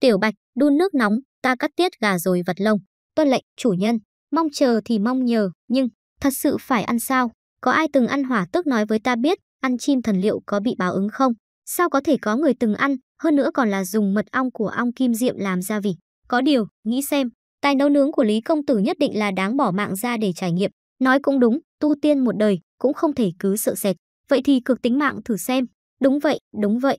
Tiểu Bạch đun nước nóng, ta cắt tiết gà rồi vật lông. Tuân lệnh, chủ nhân, mong chờ thì mong nhờ, nhưng thật sự phải ăn sao? Có ai từng ăn hỏa tước nói với ta biết, ăn chim thần liệu có bị báo ứng không? Sao có thể có người từng ăn, hơn nữa còn là dùng mật ong của ong kim diệm làm gia vị. Có điều, nghĩ xem, tài nấu nướng của Lý Công Tử nhất định là đáng bỏ mạng ra để trải nghiệm. Nói cũng đúng, tu tiên một đời, cũng không thể cứ sợ sệt. Vậy thì cực tính mạng thử xem. Đúng vậy, đúng vậy.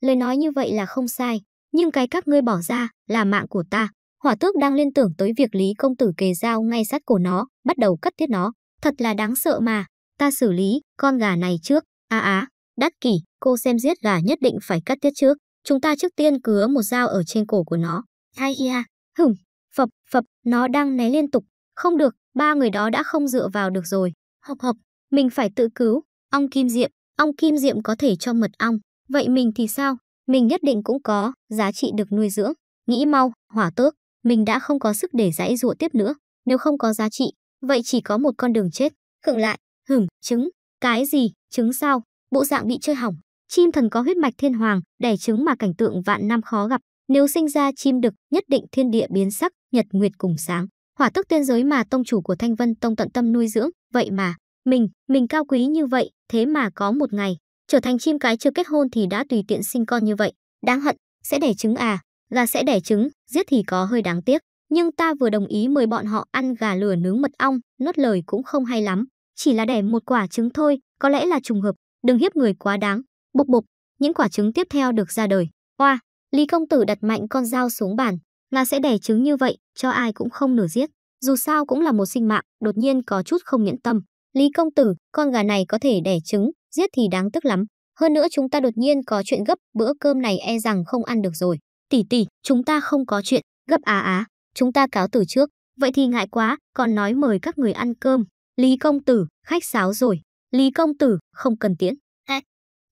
Lời nói như vậy là không sai, nhưng cái các ngươi bỏ ra là mạng của ta. Hỏa tước đang liên tưởng tới việc Lý Công Tử kề dao ngay sát cổ nó, bắt đầu cắt thiết nó. Thật là đáng sợ mà, ta xử lý con gà này trước. A à á, đắt kỷ, cô xem giết gà nhất định phải cắt tiết trước. Chúng ta trước tiên cứa một dao ở trên cổ của nó. Hai ia, hửm, phập, phập, nó đang né liên tục. Không được, ba người đó đã không dựa vào được rồi. Học học, mình phải tự cứu. Ong kim diệm, ong kim diệm có thể cho mật ong. Vậy mình thì sao? mình nhất định cũng có giá trị được nuôi dưỡng. Nghĩ mau, hỏa tước, mình đã không có sức để giãy giụa tiếp nữa, nếu không có giá trị, vậy chỉ có một con đường chết. Khựng lại, hửm, trứng, cái gì, trứng sao? Bộ dạng bị chơi hỏng. Chim thần có huyết mạch thiên hoàng, đẻ trứng mà cảnh tượng vạn năm khó gặp, nếu sinh ra chim đực, nhất định thiên địa biến sắc, nhật nguyệt cùng sáng. Hỏa tức tiên giới mà tông chủ của Thanh Vân Tông tận tâm nuôi dưỡng, vậy mà, mình, mình cao quý như vậy, thế mà có một ngày, Trở thành chim cái chưa kết hôn thì đã tùy tiện sinh con như vậy, đáng hận, sẽ đẻ trứng à, gà sẽ đẻ trứng, giết thì có hơi đáng tiếc. Nhưng ta vừa đồng ý mời bọn họ ăn gà lửa nướng mật ong, nuốt lời cũng không hay lắm. Chỉ là đẻ một quả trứng thôi, có lẽ là trùng hợp, đừng hiếp người quá đáng. Bục bục, những quả trứng tiếp theo được ra đời. hoa Lý Công Tử đặt mạnh con dao xuống bàn, gà sẽ đẻ trứng như vậy, cho ai cũng không nửa giết. Dù sao cũng là một sinh mạng, đột nhiên có chút không nhẫn tâm. Lý Công Tử, con gà này có thể đẻ trứng, giết thì đáng tức lắm. Hơn nữa chúng ta đột nhiên có chuyện gấp, bữa cơm này e rằng không ăn được rồi. Tỷ tỷ, chúng ta không có chuyện, gấp á á, chúng ta cáo từ trước. Vậy thì ngại quá, còn nói mời các người ăn cơm. Lý công tử, khách sáo rồi. Lý công tử, không cần tiễn. À.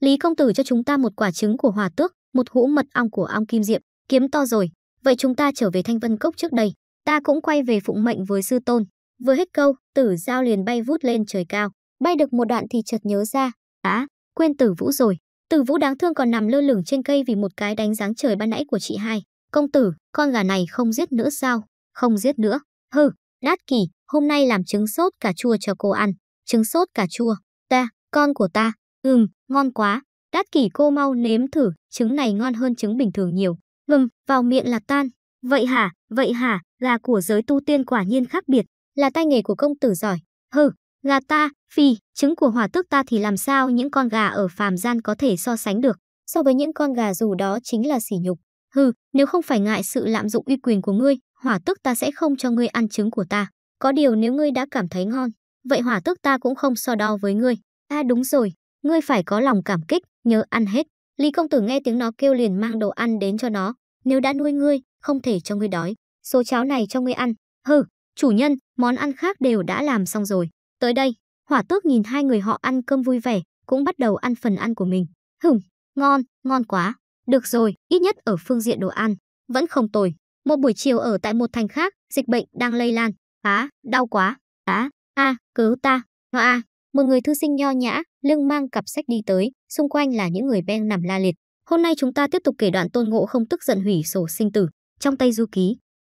Lý công tử cho chúng ta một quả trứng của hòa tước, một hũ mật ong của ong kim diệm, kiếm to rồi. Vậy chúng ta trở về Thanh Vân Cốc trước đây. Ta cũng quay về phụng mệnh với sư tôn. Vừa hết câu, tử giao liền bay vút lên trời cao. Bay được một đoạn thì chợt nhớ ra, Á, quên Tử Vũ rồi. Tử Vũ đáng thương còn nằm lơ lửng trên cây vì một cái đánh dáng trời ban nãy của chị hai. Công tử, con gà này không giết nữa sao? Không giết nữa. Hừ, nát kỳ, hôm nay làm trứng sốt cà chua cho cô ăn. Trứng sốt cà chua. Ta, con của ta. Ừm, ngon quá. Đát kỳ cô mau nếm thử, trứng này ngon hơn trứng bình thường nhiều. Ngừng, vào miệng là tan. Vậy hả, vậy hả, gà của giới tu tiên quả nhiên khác biệt, là tay nghề của công tử giỏi. Hừ, Gà ta, phi, trứng của hỏa tước ta thì làm sao những con gà ở phàm gian có thể so sánh được, so với những con gà dù đó chính là sỉ nhục. Hừ, nếu không phải ngại sự lạm dụng uy quyền của ngươi, hỏa tước ta sẽ không cho ngươi ăn trứng của ta. Có điều nếu ngươi đã cảm thấy ngon, vậy hỏa tước ta cũng không so đo với ngươi. À đúng rồi, ngươi phải có lòng cảm kích, nhớ ăn hết. Lý công tử nghe tiếng nó kêu liền mang đồ ăn đến cho nó. Nếu đã nuôi ngươi, không thể cho ngươi đói. Số cháo này cho ngươi ăn. Hừ, chủ nhân, món ăn khác đều đã làm xong rồi. Tới đây, hỏa tước nhìn hai người họ ăn cơm vui vẻ, cũng bắt đầu ăn phần ăn của mình. Hửm, ngon, ngon quá. Được rồi, ít nhất ở phương diện đồ ăn, vẫn không tồi. Một buổi chiều ở tại một thành khác, dịch bệnh đang lây lan. Á, đau quá. Á, a, à, cứu ta. Hoa a. Một người thư sinh nho nhã, lưng mang cặp sách đi tới, xung quanh là những người beng nằm la liệt. Hôm nay chúng ta tiếp tục kể đoạn Tôn Ngộ không tức giận hủy sổ sinh tử trong tay Du Ký.